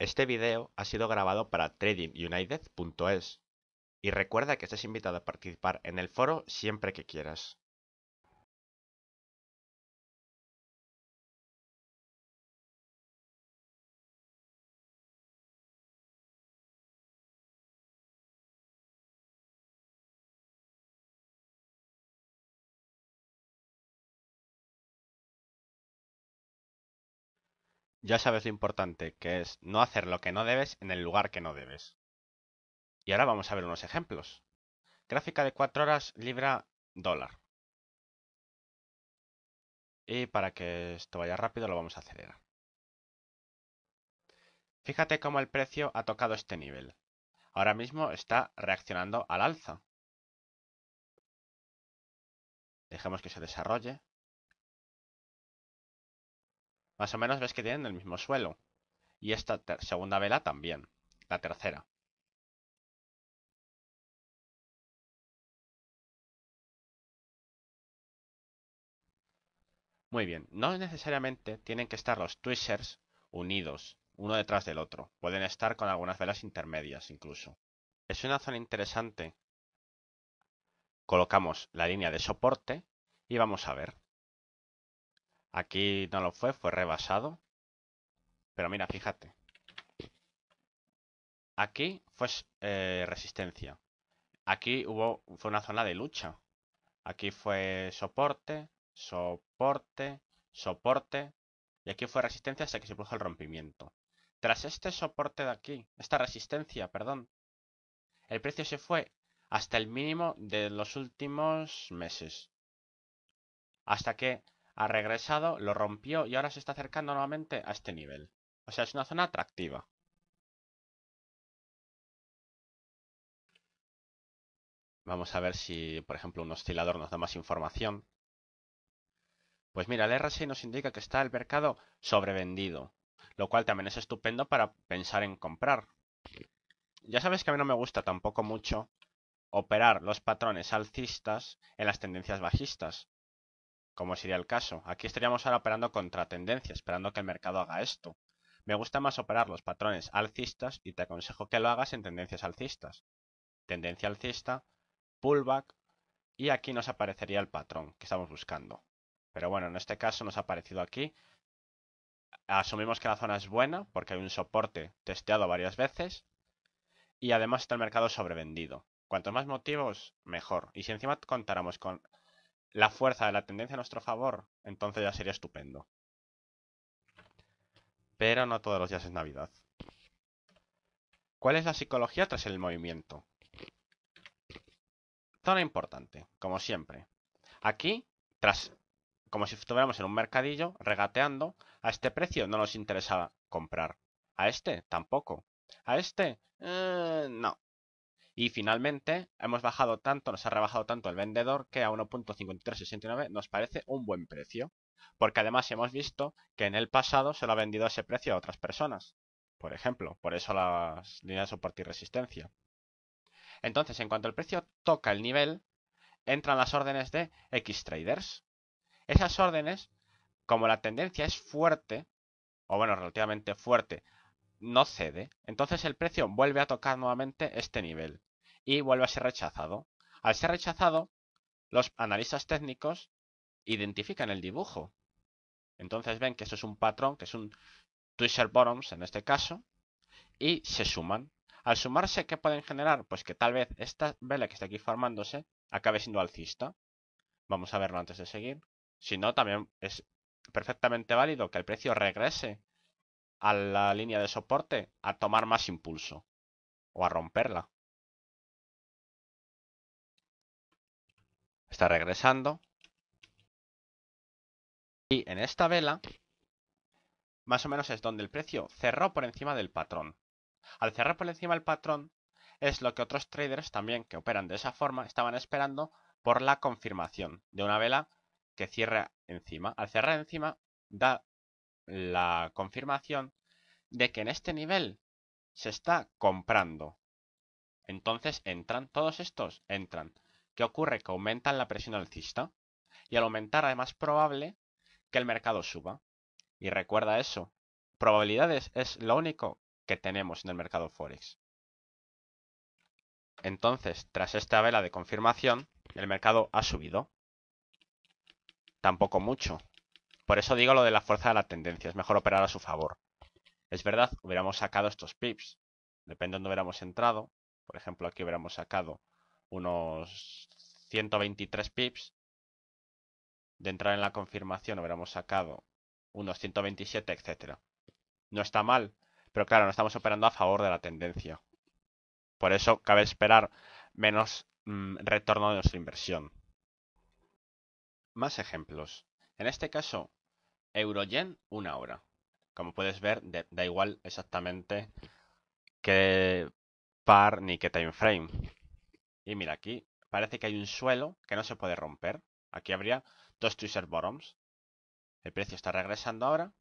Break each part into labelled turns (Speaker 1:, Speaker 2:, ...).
Speaker 1: Este video ha sido grabado para tradingunited.es y
Speaker 2: recuerda que estás invitado a participar en el foro siempre que quieras. ya sabes lo importante que es no hacer lo que no debes en el lugar que no debes. Y ahora vamos a ver unos ejemplos. Gráfica de 4 horas, libra, dólar. Y para que esto vaya rápido lo vamos a acelerar.
Speaker 1: Fíjate cómo el precio ha tocado este nivel. Ahora mismo está reaccionando
Speaker 2: al alza. Dejemos que se desarrolle. Más o menos ves que tienen el mismo suelo. Y esta segunda vela también. La tercera. Muy bien, no necesariamente tienen que estar los twisters unidos,
Speaker 1: uno detrás del otro. Pueden estar con algunas velas intermedias incluso. Es una zona interesante. Colocamos la línea de soporte y vamos a ver. Aquí no lo fue, fue rebasado. Pero mira, fíjate. Aquí fue eh, resistencia. Aquí hubo, fue una zona de lucha. Aquí fue soporte, soporte, soporte. Y aquí fue resistencia hasta que se produjo el rompimiento. Tras este soporte de aquí, esta resistencia, perdón, el precio se fue hasta el mínimo de los últimos meses. Hasta
Speaker 2: que ha regresado, lo rompió y ahora se está acercando nuevamente a este nivel. O sea, es una zona atractiva. Vamos a ver si, por ejemplo, un oscilador nos da más información.
Speaker 1: Pues mira, el RSI nos indica que está el mercado sobrevendido, lo cual también es estupendo para pensar en comprar. Ya sabes que a mí no me gusta tampoco mucho operar los patrones alcistas en las tendencias bajistas, como sería el caso. Aquí estaríamos ahora operando contra tendencia, esperando que el mercado haga esto. Me gusta más operar los patrones alcistas y te aconsejo que lo hagas en tendencias alcistas. Tendencia alcista, pullback y aquí nos aparecería el patrón que estamos buscando. Pero bueno, en este caso nos ha aparecido aquí. Asumimos que la zona es buena porque hay un soporte testeado varias veces y además está el mercado sobrevendido. Cuanto más motivos, mejor. Y si encima contáramos con la fuerza de la tendencia a nuestro favor, entonces ya sería estupendo. Pero no todos los días es Navidad. ¿Cuál es la psicología tras el movimiento? Zona importante, como siempre. Aquí, tras, como si estuviéramos en un mercadillo, regateando, a este precio no nos interesa comprar. A este, tampoco. A este, eh, no. Y finalmente, hemos bajado tanto, nos ha rebajado tanto el vendedor que a 1.5369 nos parece un buen precio. Porque además hemos visto que en el pasado se lo ha vendido a ese precio a otras personas. Por ejemplo, por eso las líneas de soporte y resistencia. Entonces, en cuanto el precio toca el nivel, entran las órdenes de X traders. Esas órdenes, como la tendencia es fuerte, o bueno, relativamente fuerte, no cede, entonces el precio vuelve a tocar nuevamente este nivel y vuelve a ser rechazado. Al ser rechazado, los analistas técnicos identifican el dibujo. Entonces ven que eso es un patrón, que es un Twister Bottoms en este caso, y se suman. Al sumarse, ¿qué pueden generar? Pues que tal vez esta vela que está aquí formándose acabe siendo alcista. Vamos a verlo antes de seguir. Si no, también es perfectamente válido que el precio regrese a la línea
Speaker 2: de soporte a tomar más impulso o a romperla. Está regresando. Y en esta vela, más o menos es donde el precio cerró
Speaker 1: por encima del patrón. Al cerrar por encima del patrón, es lo que otros traders también que operan de esa forma estaban esperando por la confirmación de una vela que cierra encima. Al cerrar encima, da la confirmación de que en este nivel se está comprando. Entonces entran todos estos, entran. ¿Qué ocurre? Que aumentan la presión alcista y al aumentar es más probable que el mercado suba. Y recuerda eso, probabilidades es lo único que tenemos en el mercado Forex. Entonces, tras esta vela de confirmación, el mercado ha subido. Tampoco mucho. Por eso digo lo de la fuerza de la tendencia, es mejor operar a su favor. Es verdad, hubiéramos sacado estos pips. Depende de dónde hubiéramos entrado. Por ejemplo, aquí hubiéramos sacado unos 123 pips. De entrar en la confirmación hubiéramos sacado unos 127, etcétera. No está mal, pero claro, no estamos operando a favor de la tendencia. Por eso cabe esperar menos mm, retorno de nuestra inversión. Más ejemplos. En este caso, Euro-Yen una hora. Como puedes ver, da igual exactamente qué par ni qué time frame. Y mira, aquí parece que hay un suelo que no se puede romper. Aquí habría dos twister bottoms. El precio está regresando ahora.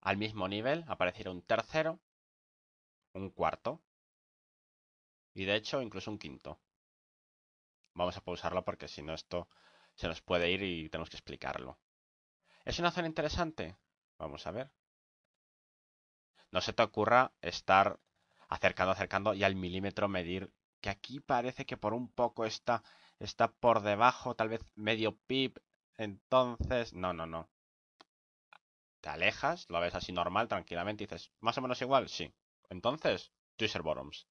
Speaker 1: Al mismo nivel aparecerá un tercero, un cuarto y de hecho incluso un quinto. Vamos a pausarlo porque si no esto se nos puede ir y tenemos que explicarlo. ¿Es una zona interesante? Vamos a ver. No se te ocurra estar acercando, acercando y al milímetro medir que aquí parece que por un poco está, está por debajo, tal vez medio pip. Entonces, no, no, no. Te alejas, lo ves así normal, tranquilamente, y dices, más o menos igual, sí. Entonces, Twister Bottoms.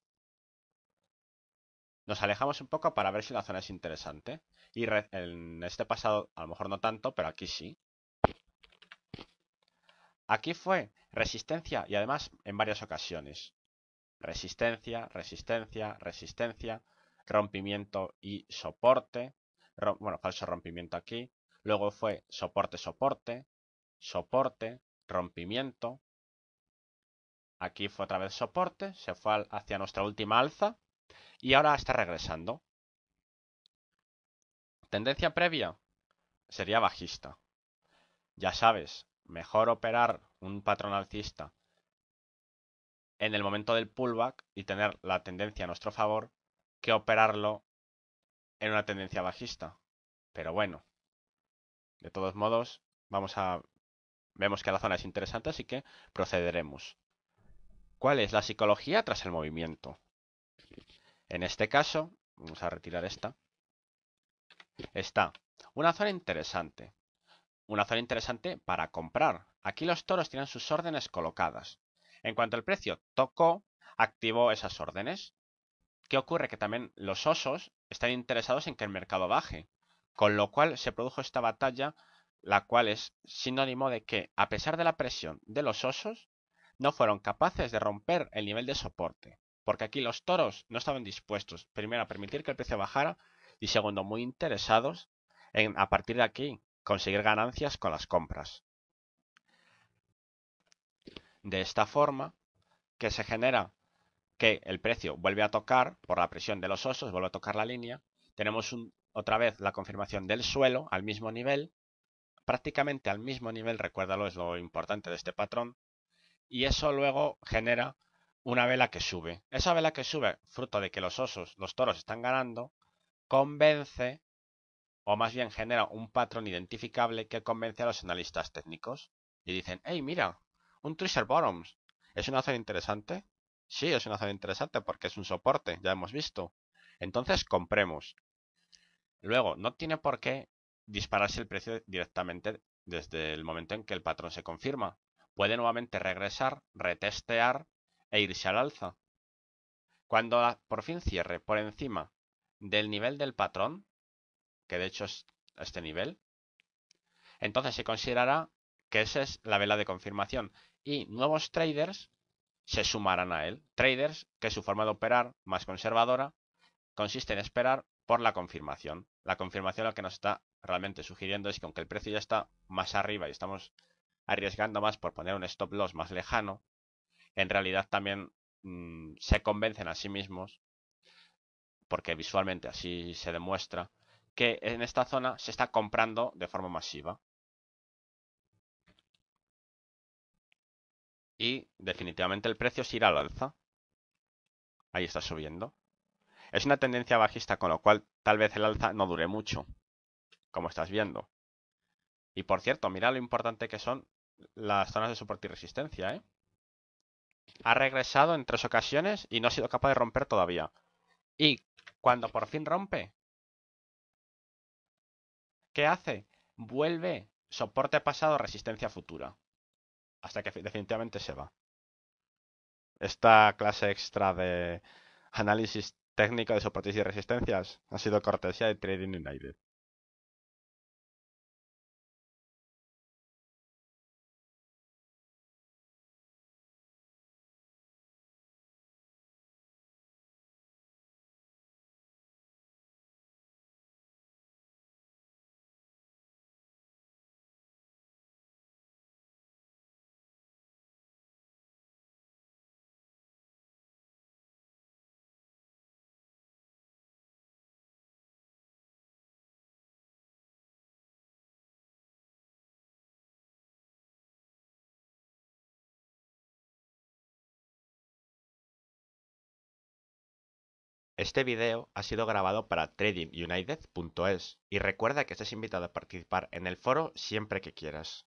Speaker 1: Nos alejamos un poco para ver si la zona es interesante. Y en este pasado, a lo mejor no tanto, pero aquí sí. Aquí fue resistencia y además en varias ocasiones resistencia, resistencia, resistencia, rompimiento y soporte, bueno, falso rompimiento aquí, luego fue soporte, soporte, soporte, rompimiento, aquí fue otra vez soporte, se fue hacia nuestra última alza y ahora está regresando. Tendencia previa sería bajista. Ya sabes, mejor operar un patrón alcista en el momento del pullback y tener la tendencia a nuestro favor que operarlo en una tendencia bajista. Pero bueno, de todos modos, vamos a vemos que la zona es interesante, así que procederemos. ¿Cuál es la psicología tras el movimiento? En este caso, vamos a retirar esta. Está una zona interesante. Una zona interesante para comprar. Aquí los toros tienen sus órdenes colocadas. En cuanto al precio tocó, activó esas órdenes. ¿Qué ocurre? Que también los osos están interesados en que el mercado baje, con lo cual se produjo esta batalla, la cual es sinónimo de que, a pesar de la presión de los osos, no fueron capaces de romper el nivel de soporte, porque aquí los toros no estaban dispuestos, primero, a permitir que el precio bajara y segundo, muy interesados en, a partir de aquí, conseguir ganancias con las compras de esta forma que se genera que el precio vuelve a tocar por la presión de los osos, vuelve a tocar la línea. Tenemos otra vez la confirmación del suelo al mismo nivel, prácticamente al mismo nivel, recuérdalo, es lo importante de este patrón. Y eso luego genera una vela que sube. Esa vela que sube, fruto de que los osos, los toros están ganando, convence, o más bien genera un patrón identificable que convence a los analistas técnicos. Y dicen, hey, mira, un Treasure Bottoms. ¿Es una zona interesante? Sí, es una zona interesante porque es un soporte, ya hemos visto. Entonces compremos. Luego, no tiene por qué dispararse el precio directamente desde el momento en que el patrón se confirma. Puede nuevamente regresar, retestear e irse al alza. Cuando por fin cierre por encima del nivel del patrón, que de hecho es este nivel, entonces se considerará que esa es la vela de confirmación y nuevos traders se sumarán a él. Traders que su forma de operar más conservadora consiste en esperar por la confirmación. La confirmación lo que nos está realmente sugiriendo es que aunque el precio ya está más arriba y estamos arriesgando más por poner un stop loss más lejano, en realidad también mm, se convencen a sí mismos, porque visualmente así se demuestra, que en esta zona se está comprando de forma masiva.
Speaker 2: y definitivamente el precio se irá al alza. Ahí está subiendo. Es una tendencia bajista,
Speaker 1: con lo cual tal vez el alza no dure mucho, como estás viendo. Y por cierto, mira lo importante que son las zonas de soporte y resistencia. ¿eh? Ha regresado en tres ocasiones y no ha sido capaz de romper todavía. Y cuando por fin rompe, ¿qué hace? Vuelve soporte pasado, resistencia futura hasta que definitivamente se va. Esta clase extra de análisis técnico de soportes y resistencias
Speaker 2: ha sido cortesía de Trading United. Este video ha sido
Speaker 1: grabado para tradingunited.es y recuerda que estás invitado a participar en el foro siempre que quieras.